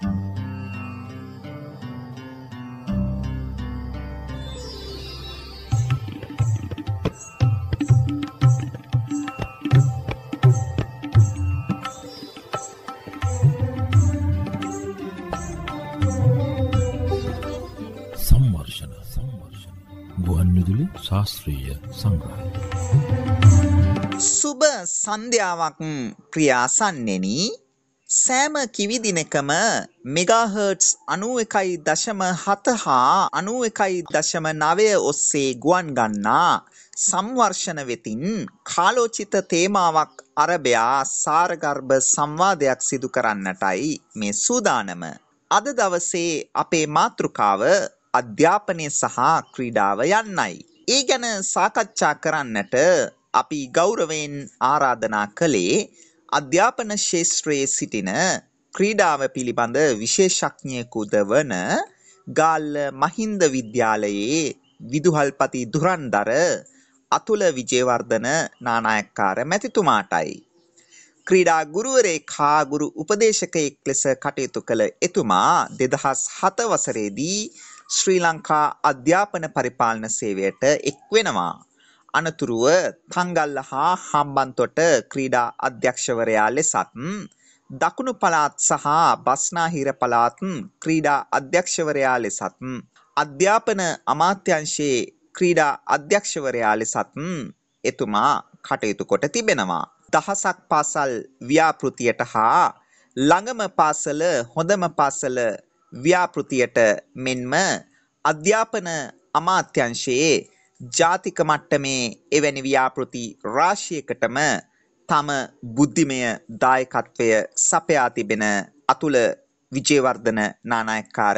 සම්වර්ෂණ සම්වර්ෂණ ගුවන්විදුලි ශාස්ත්‍රීය සංග්‍රහය. සුබ සන්ධ්‍යාවක් ප්‍රියාසන්නෙනී සෑම කිවිදිනකම මෙගාහර්ට්ස් අනුව එකයි දශම හත හා අනුව එකයි දශම නවය ඔස්සේ ගුවන් ගන්නා සංවර්ෂණ වෙතින් කාලෝචිත තේමාවක් අරබයා සාරගර්භ සංවාදයක් සිදු කරන්නටයි මේ සූදානම. අද දවසේ අපේ මාතෘකාව අධ්‍යාපනය සහ ක්‍රීඩාව යන්නයි. ඒ ගැන සාකච්ඡා කරන්නට අපි ගෞරවයෙන් ආරාධනා කළේ අධ්‍යාපන ශේෂත්‍රයේ සිටින ක්‍රීඩාව පිළිබඳ විශේෂඥයෙකුද වන ගාල්ල මහින්ද විද්‍යාලයේ විදුහල්පති දුරන්දර අතුල විජේවර්ධන නානායක්කාර මැතිතුමාටයි. ක්‍රීඩා ගුරුවරේ කාගුරු උපදේශකයෙක් ලෙස කටයුතු කළ එතුමා දෙදහස් හත වසරේදී ශ්‍රී ලංකා අධ්‍යාපන පරිපාලන සේවයට එක් වෙනවා. අනතුරුව තංගල්ල හා හම්බන්තොට ක්‍රීඩා අධ්‍යක්ෂවරයා ලෙසත් දකුණු පළාත් සහ බස්නාහිර පළාත් ක්‍රීඩා අධ්‍යක්ෂවරයා ලෙසත් අධ්‍යාපන අමාත්‍යංශයේ ක්‍රීඩා අධ්‍යක්ෂවරයා ලෙසත් එතුමා කටයුතු කොට තිබෙනවා. දහසක් පාසල් ව්‍යාපෘතියට හා ළඟම පාසල හොඳම පාසල ව්‍යාපෘතියට මෙන්ම අධ්‍යාපන අමාත්‍යංශයේ ජාතික මට්ටමේ එවැනි ව්‍යාපෘති රාශියකටම තම බුද්ධිමය දායකත්වය සපයා තිබෙන අතුල විජේවර්ධන නානායක්කාර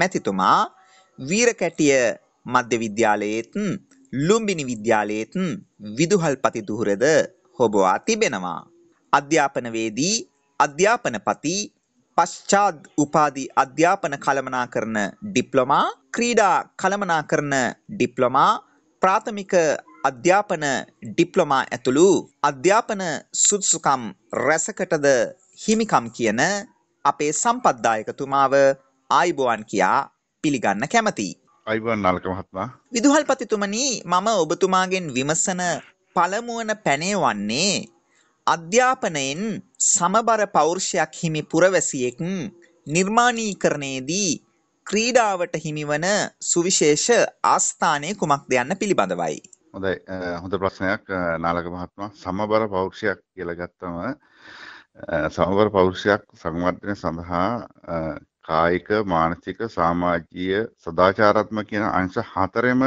මැතිතුමා වීරකැටිය මධ්‍ය විද්‍යාලයේත් ලුම්බිනි විද්‍යාලයේත් විදුහල්පති දුහුරද හොබවා තිබෙනවා. අධ්‍යාපනවේදී අධ්‍යාපනපති පශ්චාත් උපාධි අධ්‍යාපන කළමනාකරන ඩිප්ලොමා ක්‍රීඩා කළමනාකරන ඩිප්ලොමා ප්‍රාථමික අධ්‍යාපන ඩිප්ලොමා ඇතුළු අධ්‍යාපන සුදුසුකම් රැසකටද හිමිකම් කියන අපේ සම්පද්දායකතුමාව ආයිබෝවන් කියා පිළිගන්න කැමතියි. අයිබෝන් නාලක මහත්මයා. විදුහල්පතිතුමනි මම ඔබතුමාගෙන් විමසන පළමුවන පැනේ වන්නේ අධ්‍යාපනයෙන් සමබර පෞරුෂයක් හිමි පුරවැසියෙක් නිර්මාණීකරණයේදී ක්‍රීඩාවට හිමිවන සුවිශේෂ ආස්ථානය කුමක්ද යන්න පිළිබඳවයි. හොඳයි හොඳ ප්‍රශ්නයක් නාලක මහත්ම සමබර පෞරුෂයක් කියලගත්තම සමබර පෞරුෂයක් සංවර්ධනය සඳහා කායික මානසික සාමාජීය සදාචාරත්ම කියන අංශ හතරෙම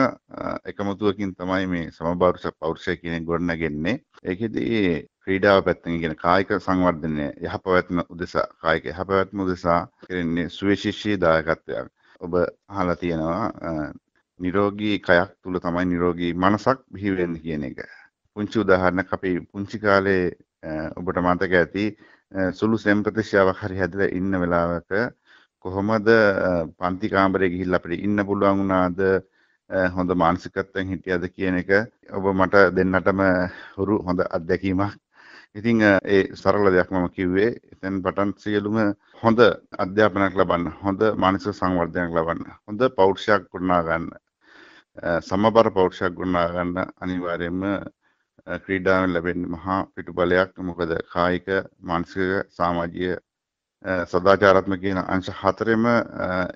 එකමුතුවකින් තමයි මේ සමබරුෂ පෞරුෂය කියන ගොඩනගෙන්නේ ඒකෙදී ක්‍රීඩාව පැත්තෙන් ගෙන කායික සංවර්ධනය යහපවැත්ම උදෙසා කායික යහපවැත්ම උදෙසා කරන්නේ සුවිශිෂ්ෂී දායකත්වයක් ඔබ අහලා තියෙනවා නිරෝගී කයක් තුළ තමයි නිරෝගී මනසක් බිහිවෙන්න කියන එක. පුංචි උදාහරණයක් අපි පුංචි කාලේ ඔබට මතක ඇති සුළු සෙම්ප්‍රතිශ්‍යාවක් හරි හැදලා ඉන්න වෙලාවක කොහොමද පන්ති කාමරේ ගිහිල්ලා අපිට ඉන්න පුළුවන් වුණාද හොඳ මානසිකත්වයෙන් හිටියද කියන එක ඔබ මට දෙන්නටම හුරු හොඳ අත්දැකීමක් ඉතිං ඒ සරල දෙයක් මම කිව්වේ එතැන් පටන් සියලුම හොඳ අධ්‍යාපනයක් ලබන්න හොඳ මානිස සංවර්ධයක් ලබන්න හොඳ පෞක්ෂයක් ගොඩනා ගන්න සමබර පෞක්ෂයක් ගොඩනා ගන්න අනිවාර්යෙන්ම ක්‍රීඩාවෙන් ලැබෙන මහා පිටුබලයක් මොකද කායික මානසික සමාජීය සදාචාරාත්මක කියන අංශ හතරෙම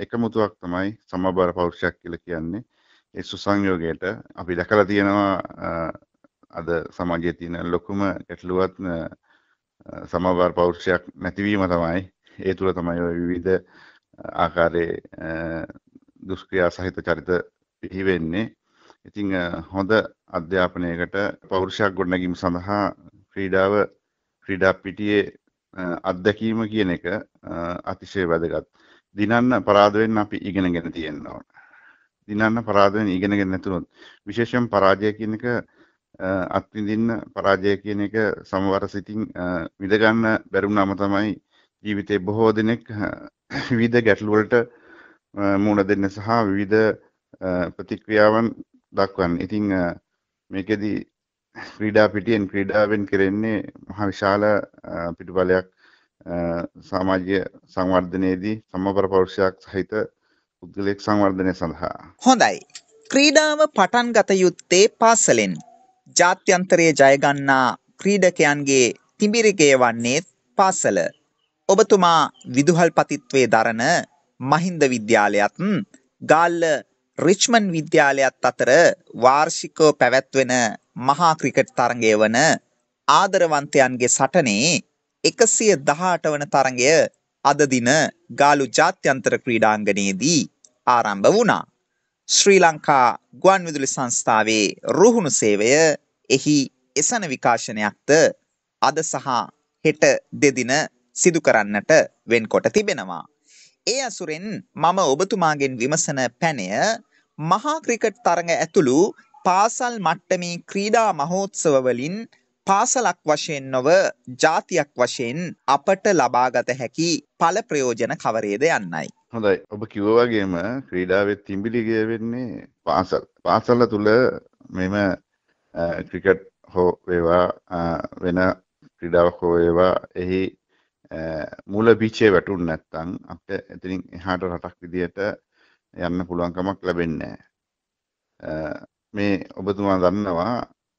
එකමුතුවක් තමයි සමබර පෞරුෂයක් කියලා කියන්නේ ඒ සුසංයෝගයට අපි දැකලා තියෙනවා අද සමාජයේ තියෙන ලොකුම ගැටලුවත් සමබර පෞරුෂයක් නැතිවීම තමයි ඒ තුළ තමයි ඔය විවිධ ආකාරයේ දුෂ්ක්‍රියා සහිත චරිත පිහි වෙන්නේ. ඉතින් හොඳ අධ්‍යාපනයකට පෞරුෂයක් ගොඩනැගීම සඳහා ක්‍රීඩාව ක්‍රීඩා පිටියේ අත්දැකීම කියන එක අතිශය වැදගත්. දිනන්න පරාද වෙන්න අපි ඉගෙනගෙන තියෙනවා. දිනන්න පරාද වෙන්න ඉගෙනගෙන නැතුනොත් විශේෂයෙන් පරාජය කියන එක අත්විඳින්න පරාජය කියන එක සමවර සිතින් විදගන්න බැරුණාම තමයි ජීවිතේ බොහෝ දෙනෙක් විවිධ ගැටලුවලට මුණ දෙන්න සහ විවිධ ප්‍රතික්‍රියාවන් දක්වන්න ඉතිං මේකෙදි ක්‍රීඩා පිටියෙන් ක්‍රීඩාවෙන් කරෙන්නේ මහා විශාල පිටුබලයක් සාමාජ්‍ය සංවර්ධනයේදී සමපර පෞරුෂයක් සහිත පුද්ගලෙක් සංවර්ධනය සඳහා. හොඳයි. ක්‍රීඩාව පටන් ගත යුත්තේ පාසලෙන්. ජාත්‍යන්තරයේ ජයගන්නා ක්‍රීඩකයන්ගේ තිඹිරිගය වන්නේ පාසල. ඔබතුමා විදුහල්පතිත්වයේ දරන මහින්ද විද්‍යාලයත් ගාල්ල රිච්මන් විද්‍යාලයත් අතර වාර්ෂිකව පැවැත්වෙන මහා ක්‍රිකට් තරගය වන ආදරවන්තයන්ගේ සටනේ එකසිය දහට වන තරගය අද දින ගාලු ජාත්‍යන්තර ක්‍රීඩාංගණයේදී ආරම්භ වුණා. ශ්‍රී ලංකා ගුවන් විදුලි සංස්ථාවේ රුහුණු සේවය එහි එසන විකාශනයක්ද අද සහ හෙට දෙදින සිදු කරන්නට වෙන්කොට තිබෙනවා. ඒ අසුරෙන් මම ඔබතුමාගෙන් විමසන පැනය මහා ක්‍රිකට් තරඟ ඇතුළු පාසල් මට්ටමේ ක්‍රීඩා මහෝත්සව වලින් පාසලක් වශයෙන් නොව ජාතියක් වශයෙන් අපට ලබාගත හැකි ඵල ප්‍රයෝජන කවරේද යන්නයි. හොඳයි ඔබ කිව්වගේම ක්‍රීඩාවත් තිම්බිලිගය වෙන්නේ පාසල් පාසල්ල තුළ මෙම ක්‍රිකට් හෝ වේවා වෙන ක්‍රිඩාවක් හෝ ඒවා එහි මුල බිචේ වැටුන් නැත්තං අප එතිනින් එහාට රටක් විදියට යන්න පුළුවන්කමක් ලැබෙන්නේ මේ ඔබතුමා දන්නවා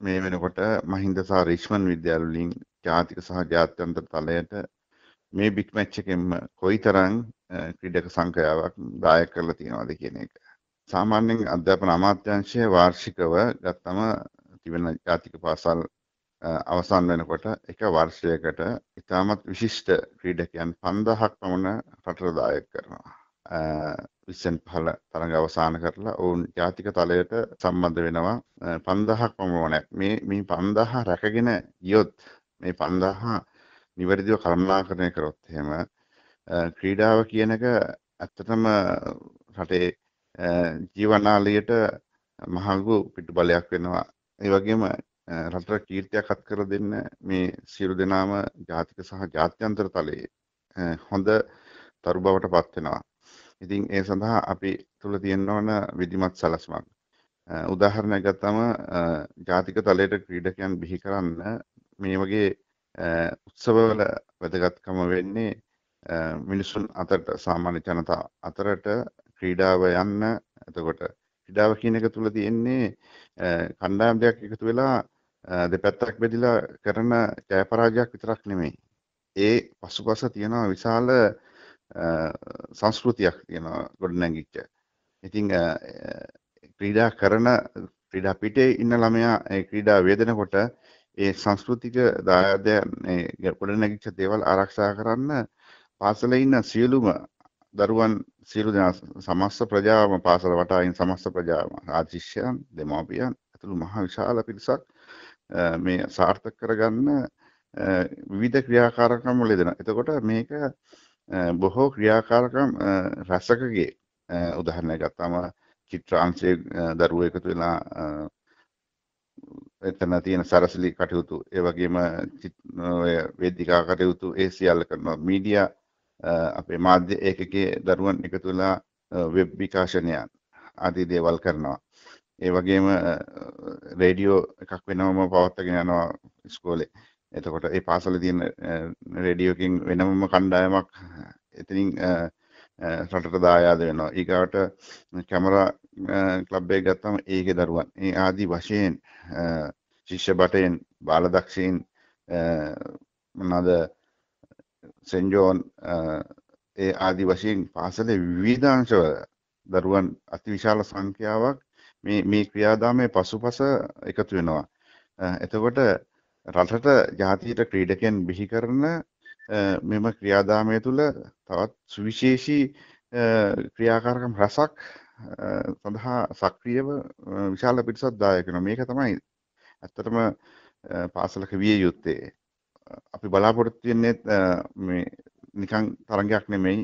මේ වෙනකොට මහින්ද සහ රිශ්මන් විද්‍යාලුලින් ජාතික සහ ජාත්‍යන්තර තලයට මේ බික්මැච්චකෙන්ම කොයි තරං ක්‍රීඩක සංකයාවක් දාය කරලා තියෙනවාද කියන එක. සාමාන්‍යෙන් අධ්‍යාපන අමාත්‍යංශය වාර්ෂිකව ගත්තම තිබෙන ජාතික පාසල් අවසන් වෙනකොට එක වර්ෂයකට ඉතාමත් විශිෂ්ට ක්‍රීඩකයන් පන්දහක් පමණ රටරදායක් කරනවා. විස්සන් පහල තරඟ අවසාන කරලා ඔවුන් ජාතික තලයට සම්බන්ධ වෙනවා පන්දහක් පමණක් මේ මේ පන්දහ රැකගෙන යොත් මේ පන්දහා නිවැරදිව කළමනාකරණය කරොත් එහෙම ක්‍රීඩාව කියන එක ඇත්තටම රටේ ජීවනාලියට මහඟු පිටුබලයක් වෙනවා. ඒ වගේම රටට කීර්තියක් අත් කර දෙන්න මේ සියලු දෙනාම ජාතික සහ ජාත්‍යන්තර තලයේ හොඳ තරු බවට පත් වෙනවා. ඉතින් ඒ සඳහා අපි තුල තියෙන්න ඕන විධිමත් සැලැස්මක්. උදාහරණයක් ගත්තම ජාතික තලයට ක්‍රීඩකයන් බිහි කරන්න මේ වගේ උත්සවවල වැදගත්කම වෙන්නේ මිනිසුන් අතට සාමාන්‍ය ජනතා අතරට ක්‍රීඩාව යන්න එතකොට ක්‍රීඩාව කියන එක තුළ තියෙන්නේ කණ්ඩායම් දෙයක් එකතු වෙලා දෙපැත්තක් බෙදිලා කරන ජයපරාජයක් විතරක් නෙමෙයි. ඒ පසුපස තියෙන විශාල සංස්කෘතියක් තියෙනවා ගොඩනැගිච්ච. ඉතින් ක්‍රීඩා කරන ක්‍රීඩා පිටේ ඉන්න ළමයා ඒ ක්‍රීඩා වේදෙනකොට ඒ සංස්කෘතික දායාදයන් මේ ගොඩනැගිච්ච දේවල් ආරක්ෂා කරන්න පාසලේ ඉන්න සියලුම දරුවන් සියලු දෙනා සමස්ත ප්‍රජාවම පාසල වටා ඉන්න සමස්ත ප්‍රජාවම ආශිෂ්‍යයන් දෙමාපියන් ඇතුළු මහ විශාල පිරිසක් මේ සාර්ථක කරගන්න විවිධ ක්‍රියාකාරකම් වල දෙනවා. එතකොට මේක බොහෝ ක්‍රියාකාරකම් රසකගේ උදාහරණයක් ගත්තාම චිත්‍ර අංශයේ දරුවෝ එකතු වෙලා එතන තියෙන සරසලි කටයුතු ඒ වගේම වේදිකා කටයුතු ඒ සියල්ල කරනවා මීඩියා අපේ මාධ්‍ය ඒකකේ දරුවන් එකතු වෙලා වෙබ් විකාශනයන් ආදී දේවල් කරනවා ඒ වගේම රේඩියෝ එකක් වෙනම පවත්වාගෙන යනවා ඉස්කෝලේ එතකොට ඒ පාසලේ තියෙන රේඩියෝකින් වෙනම කණ්ඩායමක් එතනින් රටට දායාද වෙනවා ඒකාවට කැමරා කලබ්බේ ගත්තම ඒක දරුවන් ඒ ආදී වශයෙන් ශිෂ්‍ය බටයෙන් බාලදක්ෂීන් මනද සෙන්ජෝන් ඒ ආදි වශයෙන් පාසලේ විවිධාංශව දරුවන් අතිවිශාල සංඛ්‍යාවක් මේ මේ ක්‍රියාදාමය පසුපස එකතු වෙනවා. එතකොට රටට ජාතියට ක්‍රීඩකයන් බිහි කරන මෙම ක්‍රියාදාමය තුළ තවත් සුවිශේෂී ක්‍රියාකාරකම් රසක් සඳහා සක්‍රියව විශාල පිටසත් දායකන මේක තමයි ඇත්තටම පාසලක විය යුත්තේ අපි බලාපොරොත්තියන්නේ මේ නිකං තරගයක් නෙමෙයි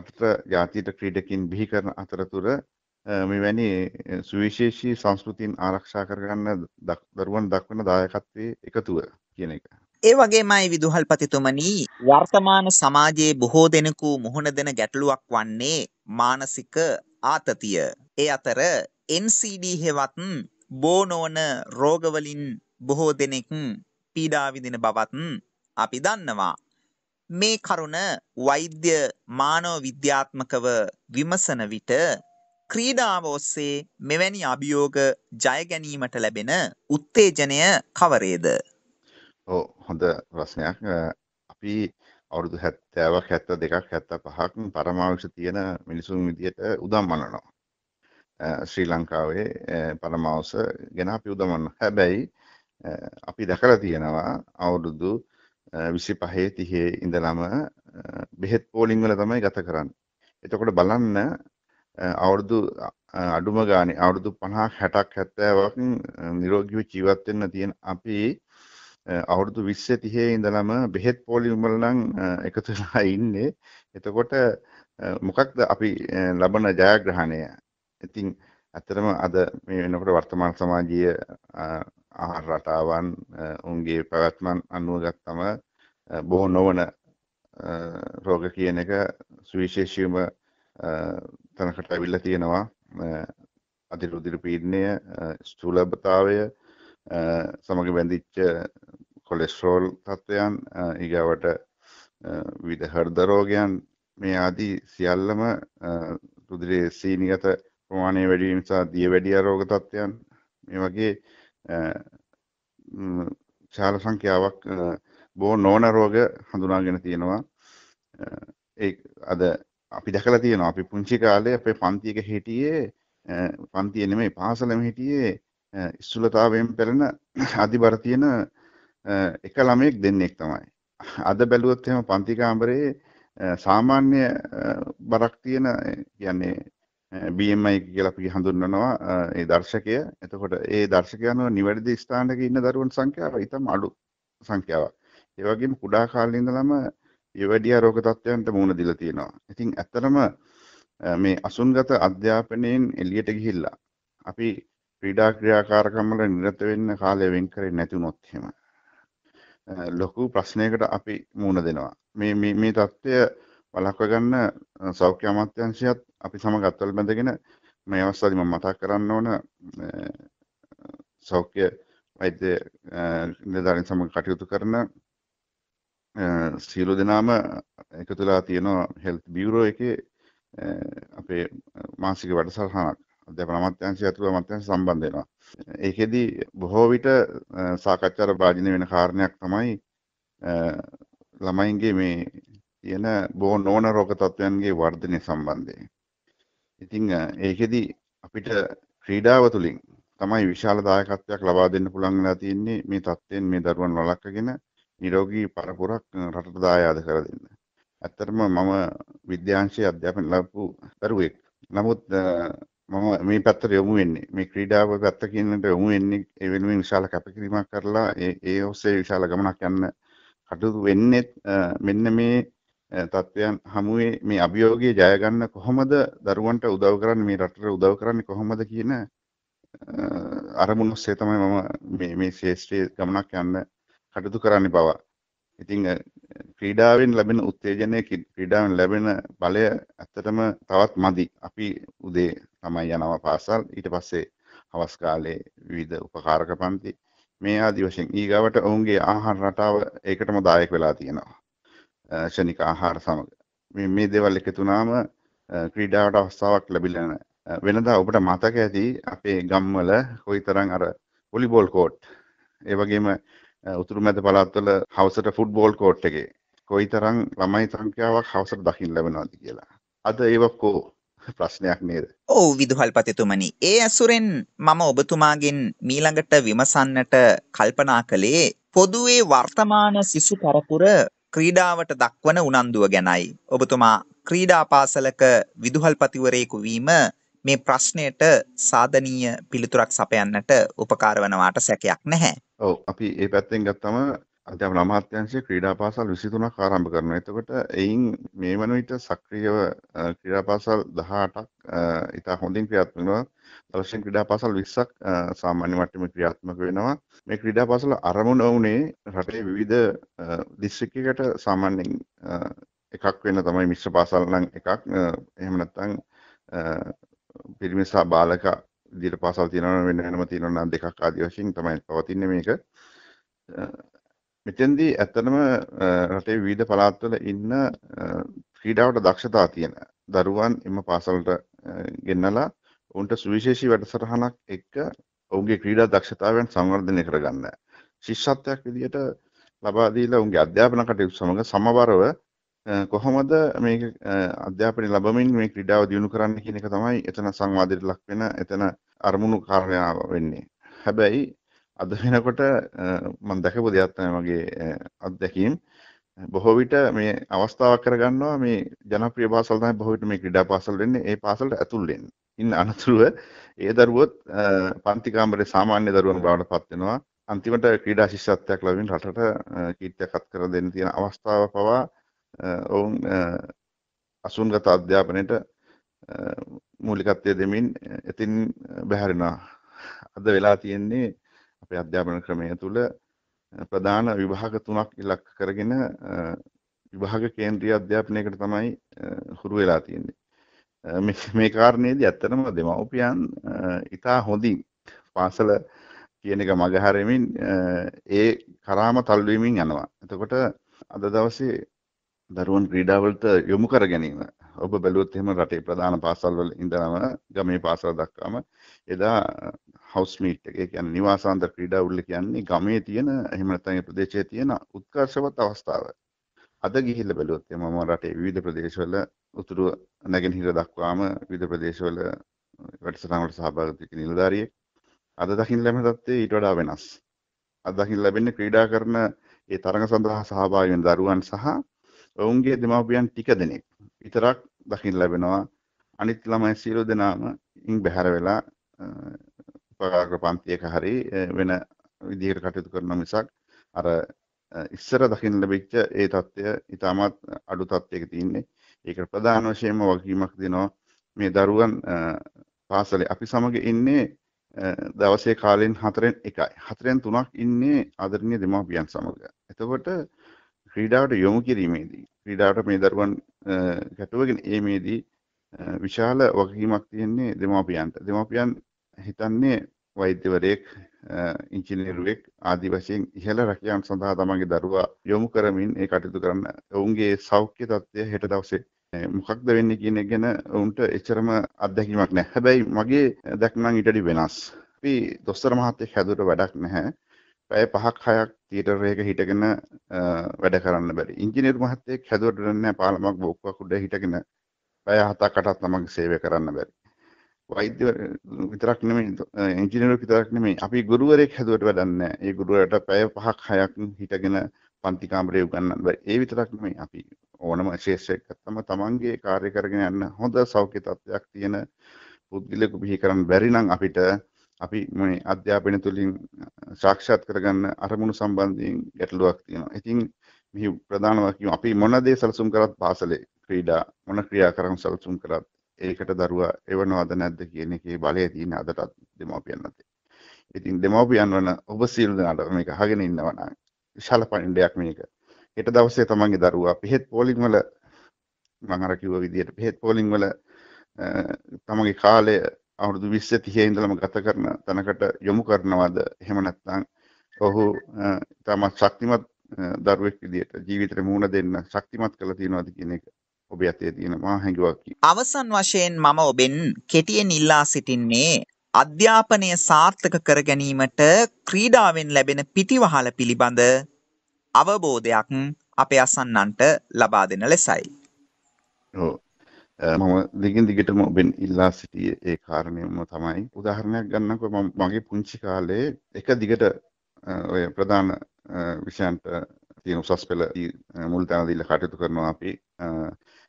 රටට ජාතිීට ක්‍රීඩකින් බිහි කරන අතරතුර මෙවැනි සුවිශේෂී සංස්කෘතින් ආරක්ෂා කරගන්න දරුවන් දක්වන දායකත්වය එකතුව කියන එක ඒ වගේමයි විදුහල්පතිතුමනී වර්තමාන සමාජයේ බොහෝ දෙනෙකු මුහුණ දෙන ගැටලුවක් වන්නේ මානසික ආතතිය. ඒ අතර NCD හෙවත් බෝනෝන රෝගවලින් බොහෝ දෙනෙක් පීඩා විඳින බවත් අපි දන්නවා. මේ කරුණ වෛද්‍ය මානව විද්‍යාත්මකව විමසන විට ක්‍රීඩාව ඔස්සේ මෙවැනි අභියෝග ජය ගැනීමට ලැබෙන උත්තේජනය කවරේද? ඔව් හොඳ ප්‍රශ්නයක් අපි අවුරුදු හැත්තෑවක් හැත්ත දෙකක් හැත්ත පහක් පරමාවශ තියෙන මිනිසුන් විදියට උදම්මනනවා ශ්‍රී ලංකාවේ පරමවස ගෙන අපි උදමන්න හැබැයි අපි දැකර තියෙනවා අවුරුදු විසි පහේ තිහේ ඉඳලම බෙහෙත් පෝලිංවල තමයි ගත කරන්න එතකොට බලන්න අවුරුදු අඩුම ගානේ අවුරුදු 50ක් 60ක් 70ක් නිරෝගීව ජීවත් වෙන්න තියෙන අපි අවුරුදු විස්ස තිහේ ඉඳලම බෙහෙත් පෝලිමල්ලං එකතුලා ඉන්නේ එතකොට මොකක්ද අපි ලබන ජයග්‍රහණය ඉතින් ඇතරම අද මේ වෙනකොට වර්තමාන සමාජීය ආහාර රටාවන් උන්ගේ පැවැත්මන් අනුව ගත්තම බොහෝ නොවන රෝග කියන එක සුවිශේෂීවම තැනකට ඇවිල්ලා තියෙනවා අතිරුධිර පීඩනය ස්ථූලභතාවය සමග බැඳිච්ච කොලෙස්ටරෝල් තත්ත්වයන් ඉගවට විද හර්දරෝගයන් මේ ආදී සියල්ලම රුදිරයේ සීනිගත ප්‍රමාණය වැඩිවීම නිසා දිය වැඩිය රෝග තත්ත්වයන් මේ වගේ ශාල සංඛ්‍යාවක් බෝ නෝන රෝග හඳුනාගෙන තියෙනවා ඒ අද අපි දැකලා තියෙනවා අපි පුංචි කාලේ අපේ පන්තියක හිටියේ පන්තිය නෙමෙයි පාසලෙම හිටියේ ඉස්සුලතාවයෙන් පෙළෙන අධිබර තියෙන එක ළමයෙක් දෙන්නෙක් තමයි. අද බැලුවොත් එහෙම පන්ති කාමරේ සාමාන්‍ය බරක් තියෙන කියන්නේ BMI කියලා අපි හඳුන්වනවා ඒ දර්ශකය. එතකොට ඒ දර්ශකයන්ව නිවැරදි ස්ථානක ඉන්න දරුවන් සංඛ්‍යාව ඉතාම අඩු සංඛ්‍යාවක්. ඒ වගේම කුඩා කාලේ ඉඳලම යෙවැඩියා රෝග තත්ත්වයන්ට මුහුණ දීලා තියෙනවා. ඉතින් ඇත්තටම මේ අසුන්ගත අධ්‍යාපනයෙන් එළියට ගිහිල්ලා අපි ක්‍රීඩා ක්‍රියාකාරකම් වල නිරත වෙන්න කාලය වෙන් කරේ නැති වුණොත් එහෙම ලොකු ප්‍රශ්නයකට අපි මුණ දෙනවා. මේ මේ මේ தত্ত্বය වළක්වා ගන්න සෞඛ්‍ය අමාත්‍යාංශයත් අපි සමග අත්වල බැඳගෙන මේ අවස්ථාවේ මම මතක් කරන්න ඕන සෞඛ්‍ය වෛද්‍ය නිලධාරීන් සමග කටයුතු කරන සියලු දෙනාම එකතුලා තියෙනවා හෙල්ත් බියුරෝ එකේ අපේ මාසික වැඩසටහනක් අධ්‍යාපන අමාත්‍යාංශය ඇතුළු අමාත්‍යාංශ සම්බන්ධ වෙනවා. ඒකෙදි බොහෝ විට සාකච්ඡාර භාජනය වෙන කාරණයක් තමයි ළමයින්ගේ මේ තියෙන බෝ නෝන රෝග තත්ත්වයන්ගේ වර්ධනය සම්බන්ධයෙන්. ඉතින් ඒකෙදි අපිට ක්‍රීඩාව තුළින් තමයි විශාල දායකත්වයක් ලබා දෙන්න පුළුවන් වෙලා තියෙන්නේ මේ තත්ත්වයෙන් මේ දරුවන් වළක්වගෙන නිරෝගී පරපුරක් රටට දායාද කර දෙන්න. ඇත්තටම මම විද්‍යාංශයේ අධ්‍යාපන ලැබපු දරුවෙක්. නමුත් මම මේ පැත්තට යොමු වෙන්නේ මේ ක්‍රීඩාව පැත්ත කියන්නට යොමු වෙන්නේ ඒ වෙනුවෙන් විශාල කැපකිරීමක් කරලා ඒ ඒ ඔස්සේ විශාල ගමනක් යන්න කටයුතු වෙන්නේ මෙන්න මේ තත්ත්වයන් හමුවේ මේ අභියෝගය ජය ගන්න කොහොමද දරුවන්ට උදව් කරන්නේ මේ රටට උදව් කරන්නේ කොහොමද කියන අරමුණ ඔස්සේ තමයි මම මේ මේ ශේෂ්ත්‍රයේ ගමනක් යන්න කටයුතු කරන්න බව. ඉතින් ක්‍රීඩාවෙන් ලැබෙන උත්තේජනය ක්‍රීඩාවෙන් ලැබෙන බලය ඇත්තටම තවත් මදි. අපි උදේ ළමයි යනව පාසල් ඊට පස්සේ හවස් කාලේ විවිධ උපකාරක පන්ති මේ ආදි වශයෙන් ඊගවට ඔවුන්ගේ ආහාර රටාව ඒකටම දායක වෙලා තියෙනවා ෂණික ආහාර සමග මේ දේවල් එකතු වුණාම ක්‍රීඩාවට අවස්ථාවක් ලැබිලා නැහැ වෙනදා ඔබට මතක ඇති අපේ ගම්වල කොයිතරම් අර වොලිබෝල් කෝට් ඒ වගේම උතුරු මැද පළාත්වල හවසට ෆුට්බෝල් කෝට් එකේ කොයිතරම් ළමයි සංඛ්‍යාවක් හවසට දකින්න ලැබෙනවද කියලා. අද ඒව කො ප්‍රශ්නයක් නේද? ඔව් විදුහල්පතිතුමනි. ඒ ඇසුරෙන් මම ඔබතුමාගෙන් මීළඟට විමසන්නට කල්පනා කළේ පොදුවේ වර්තමාන සිසු පරපුර ක්‍රීඩාවට දක්වන උනන්දුව ගැනයි. ඔබතුමා ක්‍රීඩා පාසලක විදුහල්පතිවරයෙකු වීම මේ ප්‍රශ්නයට සාධනීය පිළිතුරක් සපයන්නට උපකාර වනවාට සැකයක් නැහැ. ඔව් අපි ඒ පැත්තෙන් ගත්තම අධ්‍යාපන අමාත්‍යංශය ක්‍රීඩා පාසල් 23ක් ආරම්භ කරනවා. එතකොට එයින් මේ වන විට සක්‍රීයව ක්‍රීඩා පාසල් 18ක් ඉතා හොඳින් ක්‍රියාත්මක වෙනවා. දර්ශන ක්‍රීඩා පාසල් 20ක් සාමාන්‍ය මට්ටමේ ක්‍රියාත්මක වෙනවා. මේ ක්‍රීඩා පාසල ආරම්භ වුණේ රටේ විවිධ දිස්ත්‍රික්කයකට සාමාන්‍යයෙන් එකක් වෙන තමයි මිශ්‍ර පාසල් නම් එකක්. එහෙම නැත්නම් පිරිමි සහ බාලක විදිහට පාසල් තියෙනවා වෙන වෙනම තියෙනවා නම් දෙකක් ආදී වශයෙන් තමයි පවතින්නේ මේක. මෙතෙන්දී ඇත්තටම රටේ විවිධ පළාත්වල ඉන්න ක්‍රීඩාවට දක්ෂතා තියෙන දරුවන් එම පාසලට ගෙන්නලා ඔවුන්ට සුවිශේෂී වැඩසටහනක් එක්ක ඔවුන්ගේ ක්‍රීඩා දක්ෂතාවයන් සංවර්ධනය කරගන්න. ශිෂ්‍යත්වයක් විදිහට ලබා දීලා ඔවුන්ගේ අධ්‍යාපන කටයුතු සමග සමබරව කොහොමද මේක අධ්‍යාපනය ලැබමින් මේ ක්‍රීඩාව දියුණු කරන්න කියන එක තමයි එතන සංවාදයට ලක් වෙන එතන අරමුණු කාරණාව වෙන්නේ. හැබැයි අද වෙනකොට මම දැකපු දෙයක් තමයි මගේ අත්දැකීම් බොහෝ විට මේ අවස්ථාවක් කරගන්නවා මේ ජනප්‍රිය පාසල් තමයි බොහෝ විට මේ ක්‍රීඩා පාසල් වෙන්නේ ඒ පාසලට ඇතුල් වෙන්නේ. ඉන්න අනතුරුව ඒ දරුවොත් පන්ති කාමරේ සාමාන්‍ය දරුවන් බවට පත් වෙනවා. අන්තිමට ක්‍රීඩා ශිෂ්‍යත්වයක් ලැබෙන රටට කීර්තියක් අත්කර දෙන්න තියෙන අවස්ථාව පවා ඔවුන් අසුන්ගත අධ්‍යාපනයට මූලිකත්වය දෙමින් එතින් බැහැරෙනවා. අද වෙලා තියෙන්නේ අපේ අධ්‍යාපන ක්‍රමය තුළ ප්‍රධාන විභාග තුනක් ඉලක්ක කරගෙන විභාග කේන්ද්‍රීය අධ්‍යාපනයකට තමයි හුරු වෙලා තියෙන්නේ මේ කාරණයේදී ඇත්තටම දෙමව්පියන් ඉතා හොඳින් පාසල කියන එක මගහැරෙමින් ඒ කරාම තල්වීමින් යනවා එතකොට අද දවසේ දරුවන් ක්‍රීඩාවලට යොමු කර ගැනීම ඔබ බැලුවොත් එහෙම රටේ ප්‍රධාන පාසල්වල ඉඳලම ගමේ පාසල් දක්වාම එදා හවස්මීට් එක කියන්නේ නිවාසාන්තර ක්‍රීඩාවුල්ල කියන්නේ ගමේ තියෙන එහෙම නැත්නම් ඒ ප්‍රදේශයේ තියෙන උත්කර්ෂවත් අවස්ථාව. අද ගිහිල්ලා බැලුවොත් මම රටේ විවිධ ප්‍රදේශවල උතුරු නැගෙනහිර දක්වාම විවිධ ප්‍රදේශවල වැඩසටහන් වලට සහභාගී වෙච්ච නිලධාරියෙක් අද දකින්න ලැබෙන තත්ත්වය ඊට වඩා වෙනස්. අද දකින්න ලැබෙන්නේ ක්‍රීඩා කරන ඒ තරඟ සඳහා සහභාගී වෙන දරුවන් සහ ඔවුන්ගේ දෙමාපියන් ටික දෙනෙක් විතරක් දකින්න ලැබෙනවා. අනිත් ළමයි සියලු දෙනාම ඉන් බැහැර වෙලා උපකාර පන්තියක හරි වෙන විදිහට කටයුතු කරන මිසක් අර ඉස්සර දකින්න ලැබිච්ච ඒ தত্ত্বය ඊටමත් අඩු தত্ত্বයක තියෙන්නේ. ඒකට ප්‍රධාන වශයෙන්ම වගකීමක් දෙනවා මේ දරුවන් පාසලේ අපි සමග ඉන්නේ දවසේ කාලෙන් හතරෙන් එකයි. හතරෙන් තුනක් ඉන්නේ ආදරණීය දෙමාපියන් සමග. එතකොට ක්‍රීඩාවට යොමු කිරීමේදී ක්‍රීඩාවට මේ දරුවන් ගැටුවගෙන ඒමේදී විශාල වගකීමක් තියෙන්නේ දෙමාපියන්ට. දෙමාපියන් හිතන්නේ වෛද්‍යවරයෙක් ඉංචිනේරුවෙක් ආදි වශයෙන් ඉහළ රැකියාවන් සඳහා තමන්ගේ දරුවා යොමු කරමින් ඒ කටයුතු කරන්න ඔවුන්ගේ සෞඛ්‍ය තත්ත්වය හෙට දවසේ මොකක්ද වෙන්නේ කියන ගැන ඔවුන්ට එච්චරම අත්දැකීමක් නැහැ. හැබැයි මගේ දැක්මන් ඊටදී වෙනස්. අපි දොස්තර මහත්තයෙක් හැදුවට වැඩක් නැහැ. පැය පහක් හයක් තියටර් එකක හිටගෙන වැඩ කරන්න බැරි. ඉංජිනේරු මහත්තයෙක් හැදුවට නැහැ පාලමක් බොක්කක් උඩ හිටගෙන පැය හතක් අටක් තමන්ගේ සේවය කරන්න බැරි. වෛද්‍ය විතරක් නෙමෙයි ඉංජිනේරු විතරක් නෙමෙයි අපි ගුරුවරයෙක් හැදුවට වැඩක් නැහැ. ඒ ගුරුවරයාට පැය 5ක් 6ක් හිටගෙන පන්ති කාමරේ උගන්වන්න බෑ. ඒ විතරක් නෙමෙයි අපි ඕනම ශේෂයක් ගත්තම තමන්ගේ කාර්ය කරගෙන යන්න හොඳ සෞඛ්‍ය තත්ත්වයක් තියෙන පුද්ගලයෙකු බිහි කරන්න බැරි නම් අපිට අපි මේ අධ්‍යාපනය තුළින් සාක්ෂාත් කරගන්න අරමුණු සම්බන්ධයෙන් ගැටලුවක් තියෙනවා. ඉතින් මෙහි ප්‍රධාන වකිම අපි මොන දේ සැලසුම් කරත් පාසලේ ක්‍රීඩා මොන ක්‍රියා කරන් සැලසුම් කරත් ඒකට දරුවා එවනවද නැද්ද කියන එකේ බලය තියෙන අදටත් දෙමව්පියන් අතේ. ඉතින් දෙමව්පියන් වන ඔබ සියලු දෙනාට මේක අහගෙන ඉන්නවා නම් විශාල පණිඩයක් මේක. හෙට දවසේ තමන්ගේ දරුවා පිහෙත් පෝලිං වල මම අර කිව්ව විදිහට පිහෙත් පෝලිං වල තමන්ගේ කාලය අවුරුදු 20 30 ඉඳලම ගත කරන තැනකට යොමු කරනවද එහෙම නැත්නම් ඔහු තමත් ශක්තිමත් දරුවෙක් විදිහට ජීවිතේ මුහුණ දෙන්න ශක්තිමත් කරලා තියෙනවද කියන එක ඔබ අතේ තියෙනවා හැඟුවක්. අවසන් වශයෙන් මම ඔබෙන් කෙටියෙන් ඉල්ලා සිටින්නේ අධ්‍යාපනය සාර්ථක කර ගැනීමට ක්‍රීඩාවෙන් ලැබෙන පිටිවහල පිළිබඳ අවබෝධයක් අපේ අසන්නන්ට ලබා දෙන ලෙසයි. ඔව්. මම දිගින් දිගටම ඔබෙන් ඉල්ලා සිටියේ ඒ කාරණයම තමයි. උදාහරණයක් ගන්නකො මම මගේ පුංචි කාලේ එක දිගට ඔය ප්‍රධාන විෂයන්ට තියෙන උසස් පෙළ මුල් තැන දීලා කටයුතු කරනවා අපි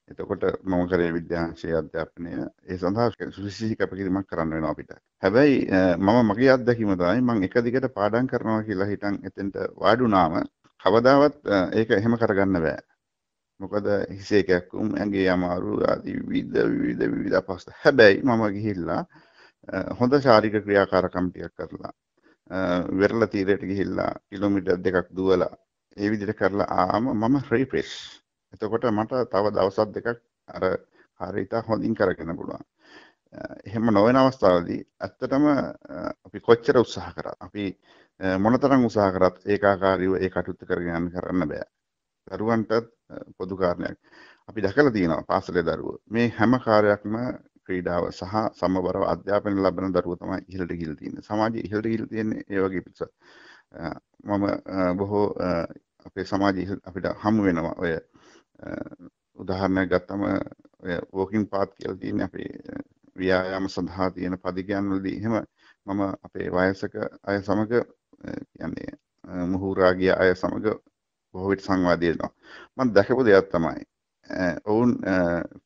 එතකොට මම කරේ විද්‍යාංශයේ අධ්‍යාපනය ඒ සඳහා සුවිශේෂී කැපකිරීමක් කරන්න වෙනවා අපිට. හැබැයි මම මගේ අත්දැකීම තමයි මම එක දිගට පාඩම් කරනවා කියලා හිතන් එතෙන්ට වාඩි වුණාම කවදාවත් ඒක එහෙම කරගන්න බෑ. මොකද හිසේ කැක්කුම් ඇඟේ අමාරු ආදී විවිධ විවිධ විවිධ අපහසුතා. හැබැයි මම ගිහිල්ලා හොඳ ශාරීරික ක්‍රියාකාරකම් ටිකක් කරලා වෙරළ තීරයට ගිහිල්ලා කිලෝමීටර් දෙකක් දුවලා ඒ විදිහට කරලා ආම මම රිෆ්‍රෙෂ් එතකොට මට තව දවසක් දෙකක් අර හරිතා හොඳින් කරගෙන පුළුවන් එහෙම නොවන අවස්ථාවදී ඇත්තටම අපි කොච්චර උත්සාහ කරත් අපි මොනතරම් උත්සාහ කරත් ඒකාකාරීව ඒ කටයුතු කරගෙන යන්න කරන්න බෑ. දරුවන්ට පොදු කාරණයක්. අපි දැකලා තියෙනවා පාසලේ දරුවෝ මේ හැම කාර්යයක්ම ක්‍රීඩාව සහ සමබරව අධ්‍යාපනය ලබන දරුවෝ තමයි ඉහළට ගිහිල්ලා තියෙන්නේ. සමාජයේ ඉහළට ගිහිල්ලා තියෙන්නේ ඒ වගේ පිරිස. මම බොහෝ අපේ සමාජයේ අපිට හමු වෙනවා ඔය උදාහරණයක් ගත්තම වෝකින් පාත් කියලා තියෙන අපේ ව්‍යායාම සඳහා තියෙන පදිගයන්වලදී එහෙම මම අපේ වයසක අය සමග කියන්නේ මුහුරා ගිය අය සමග බොහෝ විට සංවාදය වෙනවා. මම දැකපු දෙයක් තමයි ඔවුන්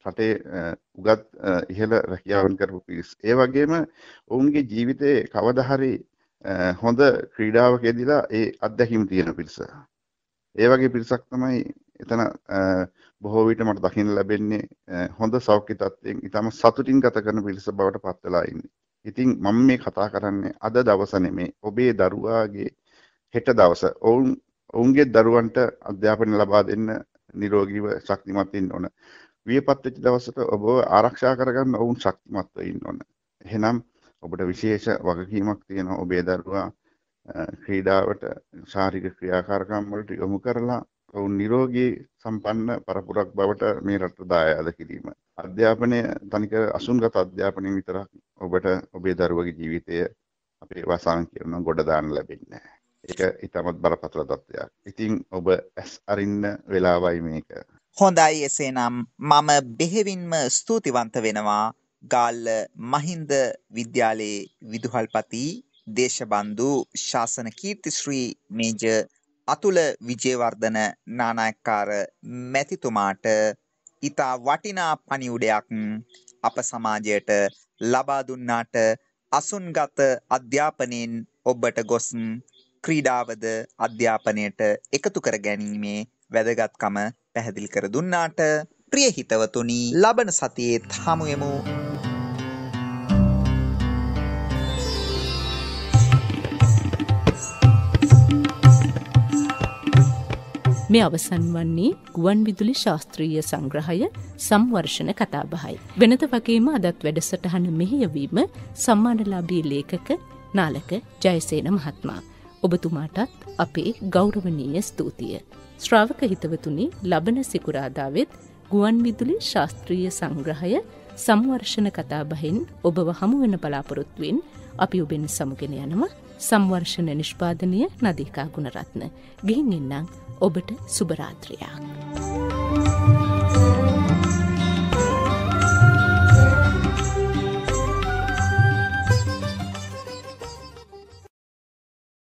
රටේ උගත් ඉහළ රැකියාවන් කරපු පිරිස්. ඒ වගේම ඔවුන්ගේ ජීවිතයේ කවදා හරි හොඳ ක්‍රීඩාවක යෙදিলা ඒ අත්දැකීම් තියෙන පිරිස. ඒ වගේ පිරිසක් තමයි එතන බොහෝ විට මට දකින්න ලැබෙන්නේ හොඳ සෞඛ්‍ය තත්ත්වයෙන් ඉතාම සතුටින් ගත කරන පිරිස බවට පත් වෙලා ඉන්නේ. ඉතින් මම මේ කතා කරන්නේ අද දවස නෙමේ ඔබේ දරුවාගේ හෙට දවස ඔවුන් ඔවුන්ගේ දරුවන්ට අධ්‍යාපනය ලබා දෙන්න නිරෝගීව ශක්තිමත් වෙන්න ඕන. වියපත් වෙච්ච දවසට ඔබව ආරක්ෂා කරගන්න ඔවුන් ශක්තිමත් වෙන්න ඕන. එහෙනම් ඔබට විශේෂ වගකීමක් තියෙනවා ඔබේ දරුවා ක්‍රීඩාවට ශාරීරික ක්‍රියාකාරකම් වලට යොමු කරලා ඔවුන් නිරෝගී සම්පන්න පරපුරක් බවට මේ රට දායාද කිරීම. අධ්‍යාපනය තනික අසුන්ගත අධ්‍යාපනය විතරක් ඔබට ඔබේ දරුවගේ ජීවිතය අපේ වසාන් කරන ගොඩදාන්න ලැබෙන්නේ. ඒක ඉතාමත් බරපතල තත්ත්වයක්. ඉතින් ඔබ ඇස් අරින්න වෙලාවයි මේක. හොඳයි එසේනම් මම බෙහෙවින්ම ස්තුතිවන්ත වෙනවා ගාල්ල මහින්ද විද්‍යාලයේ විදුහල්පති දේශබන්දු ශාසන කීර්තිශ්‍රී මේජ අතුල විජේවර්ධන නානායක්කාර මැතිතුමාට ඊතා වටිනා පණිවුඩයක් අප සමාජයට ලබා දුන්නාට අසුන්ගත අධ්‍යාපනයෙන් ඔබට ගොස් ක්‍රීඩාවද අධ්‍යාපනයට එකතු කර ගැනීමේ වැදගත්කම පැහැදිලි කර දුන්නාට ප්‍රිය හිතවතුනි ලබන සතියේත් හමුවෙමු මේ අවසන් වන්නේ ගුවන් විදුලි ශාස්ත්‍රීය සංග්‍රහය සම්වර්ෂණ කතාබහයි. වෙනත වගේම අදත් වැඩසටහන මෙහෙයවීම සම්මානලාබී ලේකක නාලක ජයසේන මහත්මා. ඔබතුමාටත් අපේ ගෞරවනීය ස්තුතිය. ශ්‍රාවක හිතවතුනි ලබන සිකුරාදාවෙත් ගුවන් විදුලි ශාස්ත්‍රීය සංග්‍රහය සම්වර්ෂණ කතාබහෙන් ඔබව හමුවන බලාපොරොත්තුවෙන් අපි ඔබෙන් සමුගෙන යනවා සම්වර්ෂණ නිෂ්පාදනය නදීකා ගුණරත්න ගිහින් එන්නම් ඔබට සුභරාත්‍රයක්.